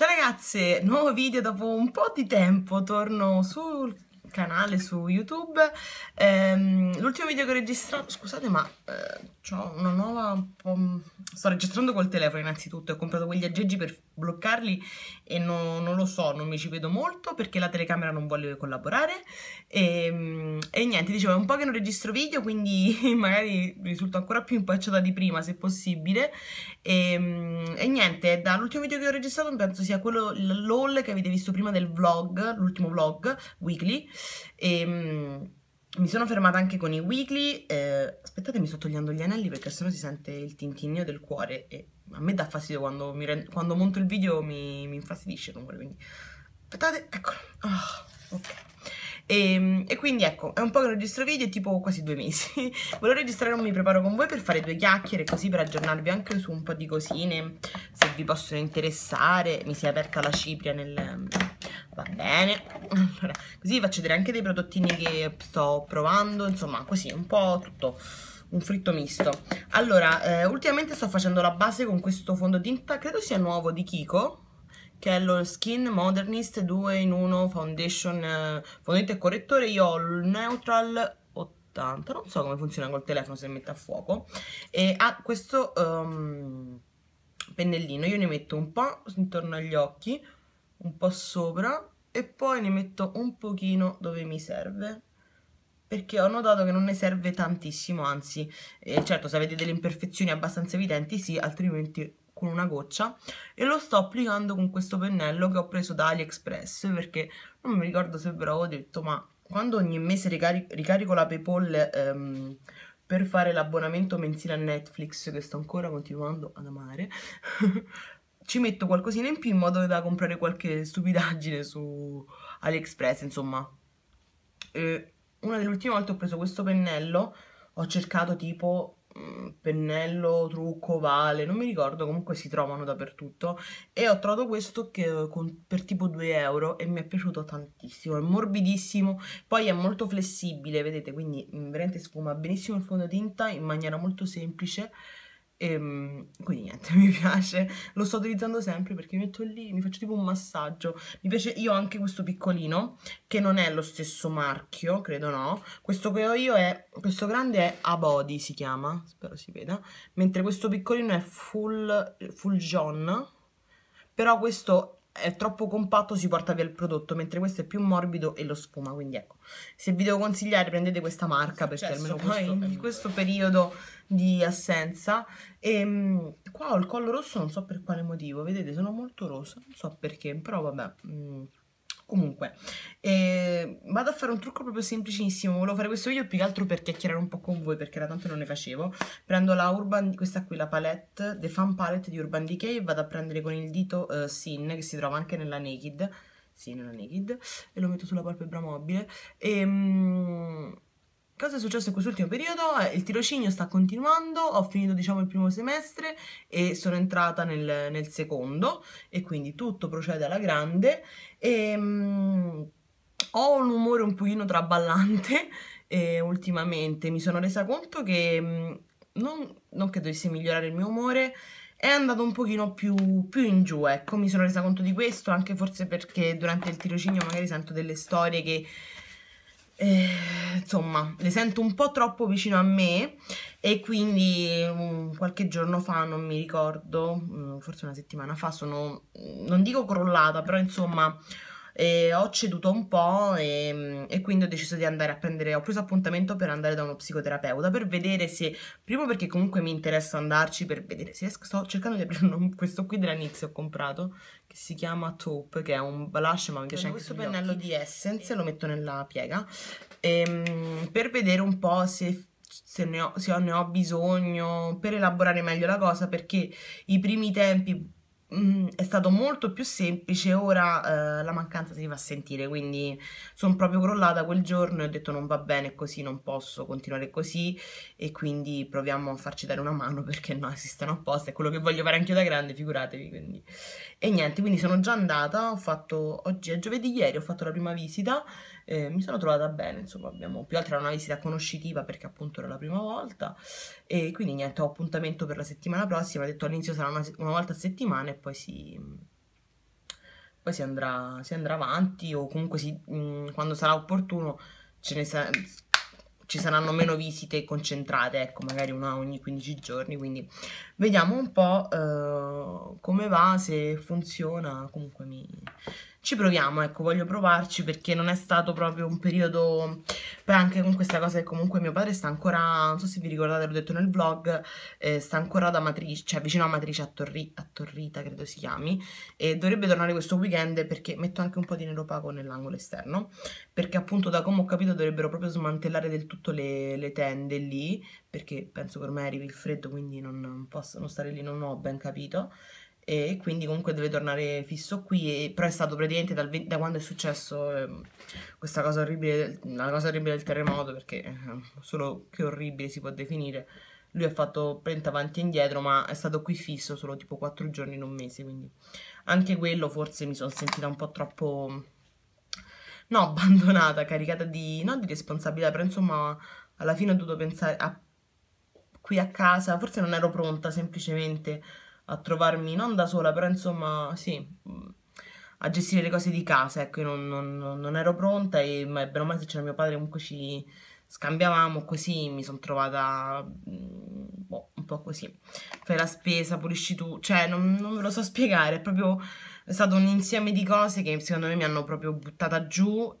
Ciao ragazze, nuovo video dopo un po' di tempo, torno sul canale su YouTube. Ehm, l'ultimo video che ho registrato, scusate ma eh, ho una nuova... Un po'... Sto registrando col telefono innanzitutto, ho comprato quegli aggeggi per bloccarli e no, non lo so, non mi ci vedo molto perché la telecamera non vuole collaborare. E, ehm, e niente, dicevo, è un po' che non registro video, quindi magari risulto ancora più impacciata di prima se possibile. E, ehm, e niente, dall'ultimo video che ho registrato penso sia quello l'all che avete visto prima del vlog, l'ultimo vlog weekly e, ehm, mh, mi sono fermata anche con i weekly. Eh, aspettate, mi sto togliendo gli anelli perché sennò si sente il tintinnio del cuore. E a me dà fastidio quando, rend, quando monto il video mi, mi infastidisce comunque. Quindi aspettate, eccolo. Oh, ok. E, ehm, e, quindi ecco, è un po' che registro video, è tipo quasi due mesi. Volevo registrare un mi preparo con voi per fare due chiacchiere, così per aggiornarvi anche su un po' di cosine, se vi possono interessare. Mi si è aperta la cipria nel, va bene allora, così vi faccio vedere anche dei prodottini che sto provando insomma così un po' tutto un fritto misto allora eh, ultimamente sto facendo la base con questo fondotinta credo sia nuovo di Kiko che è lo Skin Modernist 2 in 1 Foundation eh, fondente e correttore io ho il Neutral 80 non so come funziona col telefono se mette a fuoco e ha questo um, pennellino io ne metto un po' intorno agli occhi un po' sopra e poi ne metto un pochino dove mi serve perché ho notato che non ne serve tantissimo, anzi, eh, certo se avete delle imperfezioni abbastanza evidenti sì, altrimenti con una goccia e lo sto applicando con questo pennello che ho preso da AliExpress perché non mi ricordo se ve l'avevo detto ma quando ogni mese ricari ricarico la Paypal ehm, per fare l'abbonamento mensile a Netflix che sto ancora continuando ad amare ci metto qualcosina in più in modo da comprare qualche stupidaggine su AliExpress, insomma. E una delle ultime volte ho preso questo pennello, ho cercato tipo mm, pennello, trucco, vale, non mi ricordo, comunque si trovano dappertutto e ho trovato questo che, eh, con, per tipo 2 euro e mi è piaciuto tantissimo, è morbidissimo, poi è molto flessibile, vedete, quindi mm, veramente sfuma benissimo il fondotinta in maniera molto semplice e, ehm, quindi niente, mi piace, lo sto utilizzando sempre perché mi metto lì, mi faccio tipo un massaggio. Mi piace, io ho anche questo piccolino, che non è lo stesso marchio, credo no. Questo che ho io è, questo grande è Abody si chiama, spero si veda. Mentre questo piccolino è Full, full John, però questo è troppo compatto si porta via il prodotto, mentre questo è più morbido e lo sfuma, quindi ecco, se vi devo consigliare prendete questa marca perché almeno questo in questo periodo di assenza e ehm, qua ho il collo rosso non so per quale motivo, vedete sono molto rosa, non so perché, però vabbè... Mh mm, Comunque, eh, vado a fare un trucco proprio semplicissimo, volevo fare questo video più che altro per chiacchierare un po' con voi, perché da tanto non ne facevo. Prendo la Urban, questa qui, la palette, The Fan Palette di Urban Decay, e vado a prendere con il dito eh, Sin, che si trova anche nella Naked, sì, nella Naked, e lo metto sulla palpebra mobile, e... Mm, cosa è successo in quest'ultimo periodo? Eh, il tirocinio sta continuando, ho finito diciamo il primo semestre e sono entrata nel, nel secondo e quindi tutto procede alla grande e um, ho un umore un pochino traballante e, ultimamente, mi sono resa conto che um, non, non che dovesse migliorare il mio umore, è andato un pochino più, più, in giù, ecco, mi sono resa conto di questo, anche forse perché durante il tirocinio magari sento delle storie che eh, insomma, le sento un po' troppo vicino a me e quindi um, qualche giorno fa, non mi ricordo, mm, forse una settimana fa, sono, non dico crollata, però insomma e ho ceduto un po' e, e quindi ho deciso di andare a prendere, ho preso appuntamento per andare da uno psicoterapeuta per vedere se, primo perché comunque mi interessa andarci per vedere se riesco, sto cercando di aprire un, questo qui della Nix ho comprato che si chiama Taupe, che è un blush ma mi piace anche questo pennello occhi. di Essence, lo metto nella piega, e, ehm, per vedere un po' se se, ne ho, se ne ho bisogno per elaborare meglio la cosa perché i primi tempi mh, mm, è stato molto più semplice, ora eh, la mancanza si fa sentire, quindi sono proprio crollata quel giorno e ho detto non va bene così, non posso continuare così e quindi proviamo a farci dare una mano perché no, esistono apposta, è quello che voglio fare anch'io da grande, figuratevi, quindi. E niente, quindi sono già andata, ho fatto, oggi è giovedì ieri, ho fatto la prima visita, eh, mi sono trovata bene, insomma abbiamo più altro una visita conoscitiva perché appunto era la prima volta e quindi niente, ho appuntamento per la settimana prossima, ho detto all'inizio sarà una, una, volta a settimana e poi si, poi si, andrà, si andrà, avanti o comunque si, mh, mm, quando sarà opportuno ce ne sarà ci saranno meno visite concentrate, ecco, magari una ogni 15 giorni, quindi vediamo un po' eh, come va, se funziona, comunque mi, ci proviamo, ecco, voglio provarci perché non è stato proprio un periodo, poi anche con questa cosa che comunque mio padre sta ancora, non so se vi ricordate, l'ho detto nel vlog, eh, sta ancora da Matrice, cioè vicino a Matrice a, Torri, a Torrita, credo si chiami, e dovrebbe tornare questo weekend perché metto anche un po' di nero opaco nell'angolo esterno, perché appunto da come ho capito dovrebbero proprio smantellare del tutto le, le tende lì, perché penso che ormai arrivi il freddo quindi non possono stare lì, non ho ben capito, e quindi comunque deve tornare fisso qui, e, però è stato praticamente dal, da quando è successo eh, questa cosa orribile, la cosa orribile del terremoto, perché eh, solo che orribile si può definire, lui ha fatto prende avanti e indietro, ma è stato qui fisso solo tipo 4 giorni in un mese, quindi anche quello forse mi sono sentita un po' troppo, no, abbandonata, caricata di, non di responsabilità, però insomma alla fine ho dovuto pensare a, qui a casa, forse non ero pronta semplicemente a trovarmi non da sola, però insomma sì, a gestire le cose di casa, ecco, io non, non, non ero pronta e ma bene o male se c'era mio padre comunque ci scambiavamo così, mi sono trovata mm, boh, un po' così, fai la spesa, pulisci tu, cioè non, non ve lo so spiegare, è proprio è stato un insieme di cose che secondo me mi hanno proprio buttata giù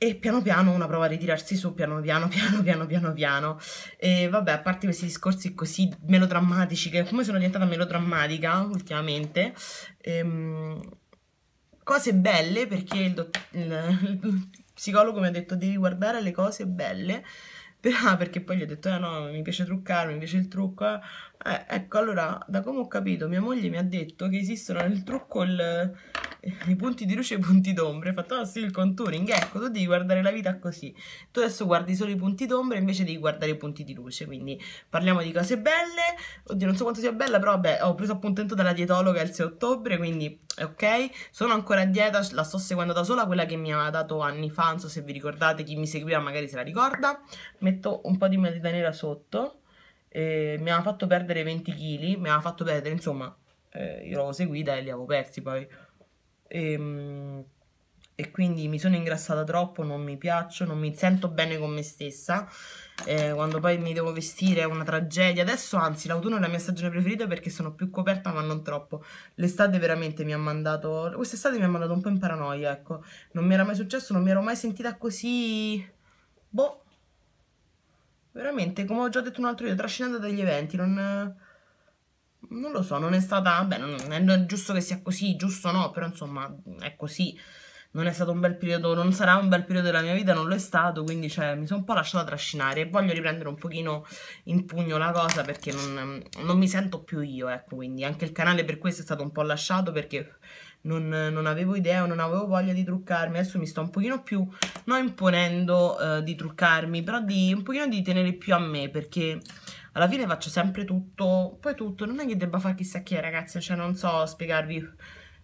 e piano piano una prova a ritirarsi su, piano piano, piano piano, piano piano. E vabbè, a parte questi discorsi così melodrammatici, che come sono diventata melodrammatica ultimamente, ehm, cose belle, perché il, il, il, psicologo mi ha detto devi guardare le cose belle, ah, perché poi gli ho detto eh no, mi piace truccarmi, mi piace il trucco. Eh, ecco, allora, da come ho capito, mia moglie mi ha detto che esistono nel trucco il i punti di luce e i punti d'ombra. Hai fatto, oh sì, il contouring. Ecco, tu devi guardare la vita così. Tu adesso guardi solo i punti d'ombra invece devi guardare i punti di luce. Quindi parliamo di cose belle. Oddio, non so quanto sia bella, però vabbè, ho preso appuntamento dalla dietologa il 6 ottobre, quindi eh, ok. Sono ancora a dieta, la sto seguendo da sola, quella che mi aveva dato anni fa, non so se vi ricordate, chi mi seguiva magari se la ricorda. Metto un po' di matita nera sotto. Eh, mi aveva fatto perdere 20 kg, mi aveva fatto perdere, insomma, eh, io l'avevo seguita e li avevo persi poi. E, ehm, e quindi mi sono ingrassata troppo, non mi piaccio, non mi sento bene con me stessa. Eh, quando poi mi devo vestire è una tragedia. Adesso, anzi, l'autunno è la mia stagione preferita perché sono più coperta, ma non troppo. L'estate veramente mi ha mandato. Quest'estate mi ha mandato un po' in paranoia, ecco. Non mi era mai successo, non mi ero mai sentita così. Boh. Veramente, come ho già detto un altro video, trascinata dagli eventi, non non lo so, non è stata, beh, non è giusto che sia così, giusto no, però insomma è così, non è stato un bel periodo, non sarà un bel periodo della mia vita, non lo è stato, quindi cioè, mi sono un po' lasciata trascinare e voglio riprendere un pochino in pugno la cosa perché non, non, mi sento più io, ecco, quindi anche il canale per questo è stato un po' lasciato perché non, non avevo idea, non avevo voglia di truccarmi, adesso mi sto un pochino più, non imponendo eh, di truccarmi, però di, un pochino di tenere più a me perché alla fine faccio sempre tutto, poi tutto, non è che debba fare chissà chi ragazzi, cioè non so spiegarvi,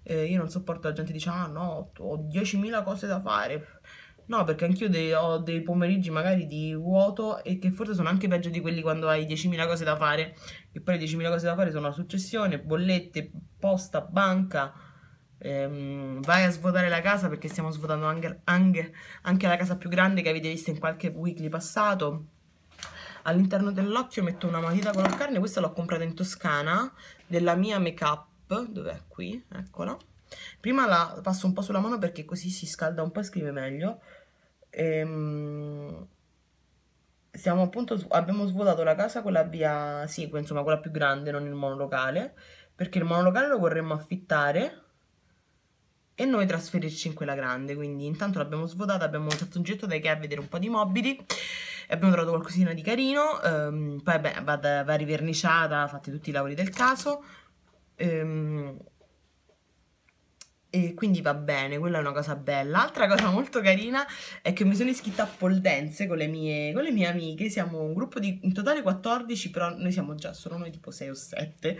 eh, io non sopporto la gente dice ah no, ho 10.000 cose da fare, no perché anch'io de ho dei pomeriggi magari di vuoto e che forse sono anche peggio di quelli quando hai 10.000 cose da fare, e poi 10.000 cose da fare sono la successione, bollette, posta, banca, ehm, vai a svuotare la casa perché stiamo svuotando anche, anche, anche la casa più grande che avete visto in qualche weekly passato, all'interno dell'occhio metto una matita con la carne questa l'ho comprata in Toscana della mia make up dov'è qui eccola prima la passo un po' sulla mano perché così si scalda un po' e scrive meglio ehm siamo appunto abbiamo svuotato la casa con la via Seque, sì, insomma quella più grande, non il monolocale, perché il monolocale lo vorremmo affittare e noi trasferirci in quella grande. Quindi intanto l'abbiamo svuotata, abbiamo fatto un getto da Ikea a vedere un po' di mobili abbiamo trovato qualcosina di carino, ehm, poi beh, va, va riverniciata, fatti tutti i lavori del caso. Ehm, e quindi va bene, quella è una cosa bella. Altra cosa molto carina è che mi sono iscritta a Poldense con le mie, con le mie amiche, siamo un gruppo di in totale 14, però noi siamo già solo noi tipo 6 o 7,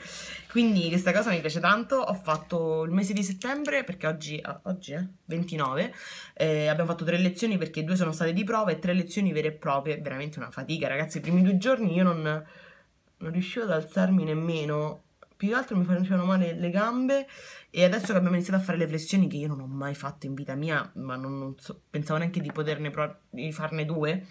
quindi questa cosa mi piace tanto. Ho fatto il mese di settembre, perché oggi, oggi è 29, eh, abbiamo fatto tre lezioni perché due sono state di prova e tre lezioni vere e proprie, veramente una fatica ragazzi, i primi due giorni io non, non riuscivo ad alzarmi nemmeno più che altro mi facevano male le gambe e adesso che abbiamo iniziato a fare le flessioni che io non ho mai fatto in vita mia, ma non, non so, pensavo neanche di poterne di farne due.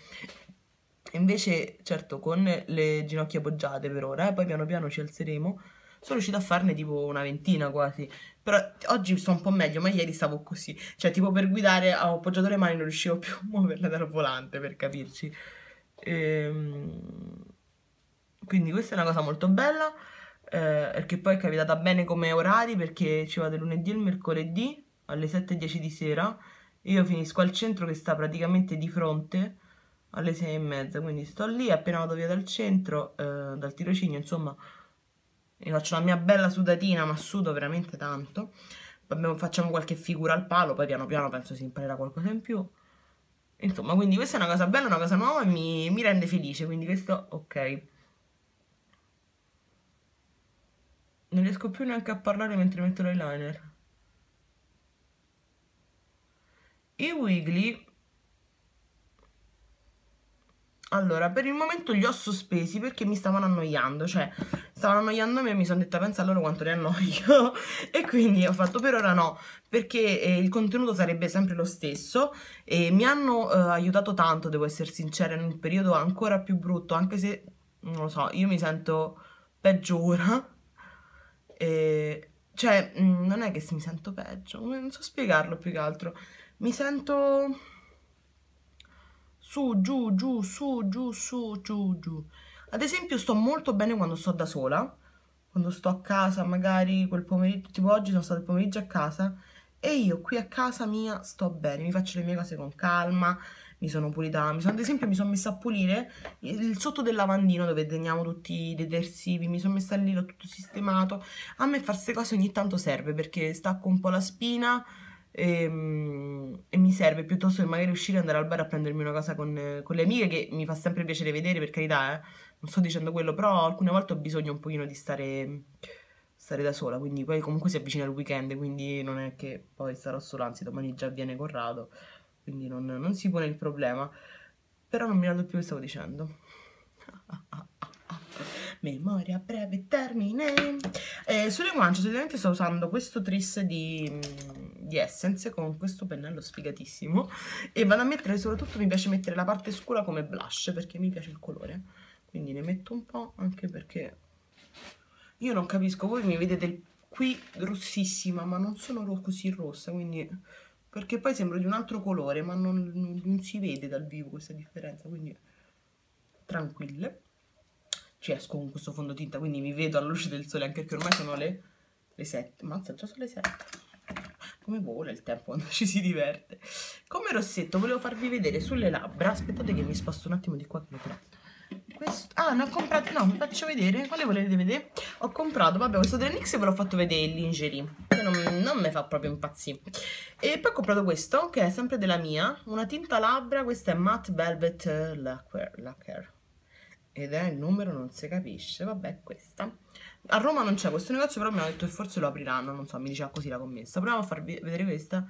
Invece, certo, con le ginocchia poggiate per ora, e eh, poi piano piano ci alzeremo, sono riuscita a farne tipo una ventina quasi. Però oggi sto un po' meglio, ma ieri stavo così. Cioè, tipo per guidare ah, ho appoggiato le mani, non riuscivo più a muoverle dal volante, per capirci. Ehm... Quindi questa è una cosa molto bella. Eh, che poi è capitata bene come orari perché ci vado lunedì e il mercoledì alle 7.10 di sera io finisco al centro che sta praticamente di fronte alle 6 e mezza quindi sto lì appena vado via dal centro eh, dal tirocinio insomma mi faccio la mia bella sudatina ma sudo veramente tanto facciamo qualche figura al palo poi piano piano penso si imparerà qualcosa in più insomma quindi questa è una cosa bella una cosa nuova e mi, mi rende felice quindi questo ok Non riesco più neanche a parlare mentre metto l'eyeliner. I Wiggly... Allora, per il momento li ho sospesi perché mi stavano annoiando, cioè stavano annoiando me e mi sono detta pensa a loro quanto li annoio e quindi ho fatto per ora no perché eh, il contenuto sarebbe sempre lo stesso e mi hanno eh, aiutato tanto, devo essere sincera, in un periodo ancora più brutto anche se, non lo so, io mi sento peggio ora e, cioè, mm, non è che mi sento peggio, non so spiegarlo più che altro. Mi sento su, giù, giù, su, giù, su, giù, giù. Ad esempio sto molto bene quando sto da sola, quando sto a casa, magari quel pomeriggio, tipo oggi sono stato il pomeriggio a casa, e io qui a casa mia sto bene, mi faccio le mie cose con calma, mi sono pulita, mi sono, ad esempio mi sono messa a pulire il sotto del lavandino dove teniamo tutti i detersivi, mi sono messa lì, l'ho tutto sistemato. A me fare queste cose ogni tanto serve perché stacco un po' la spina e, ehm, e mi serve piuttosto che magari uscire e andare al bar a prendermi una cosa con, con, le amiche che mi fa sempre piacere vedere per carità, eh. non sto dicendo quello, però alcune volte ho bisogno un pochino di stare stare da sola, quindi poi comunque si avvicina il weekend, quindi non è che poi sarò sola, anzi domani già viene Corrado, quindi non, non si pone il problema. Però non mi ricordo più che stavo dicendo. Memoria a breve termine. Eh, sulle guance solitamente sto usando questo tris di, mm, di, Essence con questo pennello sfigatissimo e vado a mettere, soprattutto mi piace mettere la parte scura come blush perché mi piace il colore. Quindi ne metto un po' anche perché io non capisco, voi mi vedete qui rossissima ma non sono così rossa quindi perché poi sembra di un altro colore ma non, non, non si vede dal vivo questa differenza quindi tranquille ci esco con questo fondotinta quindi mi vedo alla luce del sole anche perché ormai sono le, le 7 mazza già sono le 7 come vola il tempo quando ci si diverte come rossetto volevo farvi vedere sulle labbra aspettate che mi sposto un attimo di qua che lo trovo questo... Ah, ne ho comprato... No, vi faccio vedere. Quale volete vedere? Ho comprato, vabbè, questo Trenix ve l'ho fatto vedere il lingerie. Che non, non mi fa proprio impazzire. E poi ho comprato questo, che è sempre della mia. Una tinta labbra, questa è Matte Velvet eh, Lacquer. Ed è il numero, non si capisce. Vabbè, questa. A Roma non c'è questo negozio, però mi hanno detto che forse lo apriranno. Non so, mi diceva così la commessa. Proviamo a farvi vedere questa.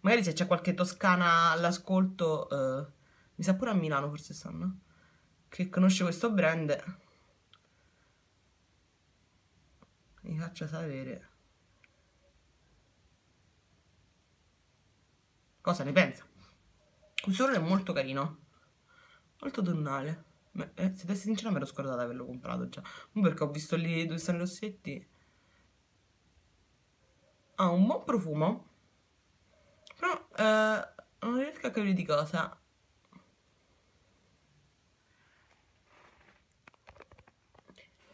Magari se c'è qualche toscana all'ascolto... Eh, mi sa pure a Milano forse stanno che conosce questo brand mi faccia sapere cosa ne pensa questo colore è molto carino molto donnale Beh, eh, se devo sincera me l'ho scordata averlo comprato già perché ho visto lì dove stanno i rossetti ha un buon profumo però eh, non riesco a capire di cosa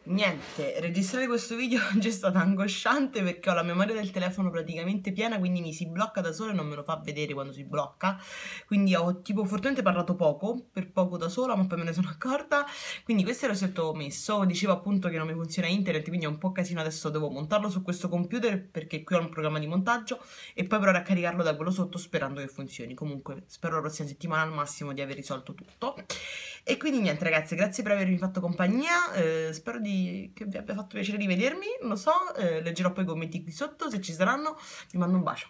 Niente, registrare questo video oggi è stato angosciante perché ho la memoria del telefono praticamente piena, quindi mi si blocca da sola e non me lo fa vedere quando si blocca. Quindi ho tipo fortemente parlato poco, per poco da sola, ma poi me ne sono accorta. Quindi questo era il setto messo, dicevo appunto che non mi funziona internet, quindi è un po' casino adesso devo montarlo su questo computer perché qui ho un programma di montaggio e poi provare a caricarlo da quello sotto sperando che funzioni. Comunque spero la prossima settimana al massimo di aver risolto tutto. E quindi niente ragazzi, grazie per avermi fatto compagnia, eh, spero di che vi abbia fatto piacere di vedermi, non lo so, eh, leggerò poi i commenti qui sotto se ci saranno, vi mando un bacio.